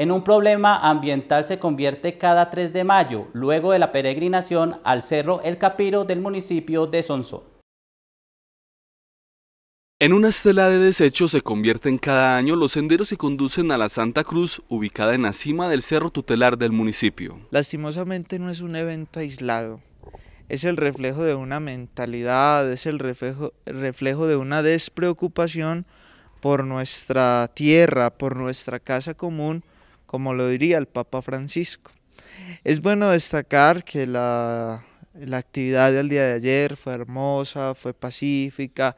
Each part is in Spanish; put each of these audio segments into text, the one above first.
en un problema ambiental se convierte cada 3 de mayo, luego de la peregrinación al Cerro El Capiro del municipio de Sonso. En una estela de desechos se convierten cada año los senderos y conducen a la Santa Cruz, ubicada en la cima del cerro tutelar del municipio. Lastimosamente no es un evento aislado, es el reflejo de una mentalidad, es el reflejo de una despreocupación por nuestra tierra, por nuestra casa común como lo diría el Papa Francisco. Es bueno destacar que la, actividad del día de ayer fue hermosa, fue pacífica,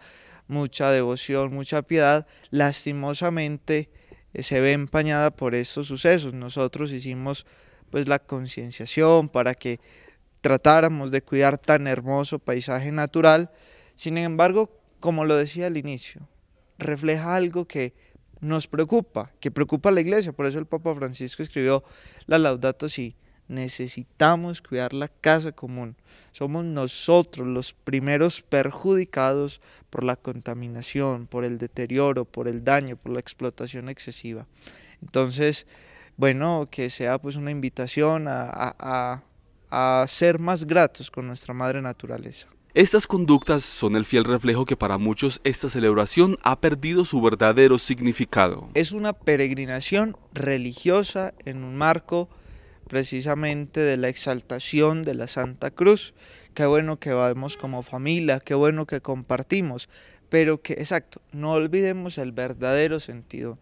mucha devoción, mucha piedad. Lastimosamente eh, se ve empañada por estos sucesos. Nosotros hicimos pues la concienciación para que tratáramos de cuidar tan hermoso paisaje natural. Sin embargo, como lo decía al inicio, refleja algo que nos preocupa, que preocupa a la iglesia. Por eso el Papa Francisco escribió la Laudato Si. Necesitamos cuidar la casa común. Somos nosotros los primeros perjudicados por la contaminación, por el deterioro, por el daño, por la explotación excesiva. Entonces, bueno, que sea pues una invitación a, a, a ser más gratos con nuestra madre naturaleza. Estas conductas son el fiel reflejo que para muchos esta celebración ha perdido su verdadero significado. Es una peregrinación religiosa en un marco precisamente de la exaltación de la Santa Cruz. Qué bueno que vamos como familia, qué bueno que compartimos, pero que, exacto, no olvidemos el verdadero sentido.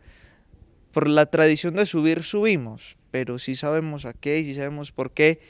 Por la tradición de subir, subimos, pero sí sabemos a qué y sí sabemos por qué.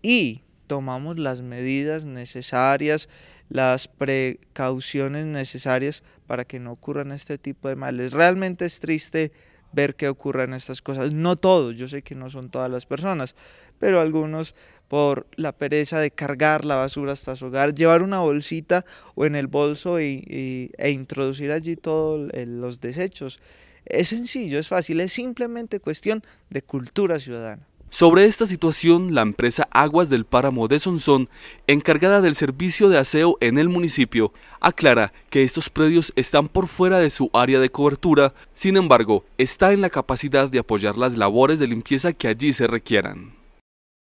Y tomamos las medidas necesarias, las precauciones necesarias para que no ocurran este tipo de males. Realmente es triste ver que ocurran estas cosas. No todos, yo sé que no son todas las personas, pero algunos por la pereza de cargar la basura hasta su hogar, llevar una bolsita o en el bolso e introducir allí todos eh, los desechos. Es sencillo, es fácil, es simplemente cuestión de cultura ciudadana. Sobre esta situación, la empresa Aguas del Páramo de Sonsón, encargada del servicio de aseo en el municipio, aclara que estos predios están por fuera de su área de cobertura, sin embargo, está en la capacidad de apoyar las labores de limpieza que allí se requieran.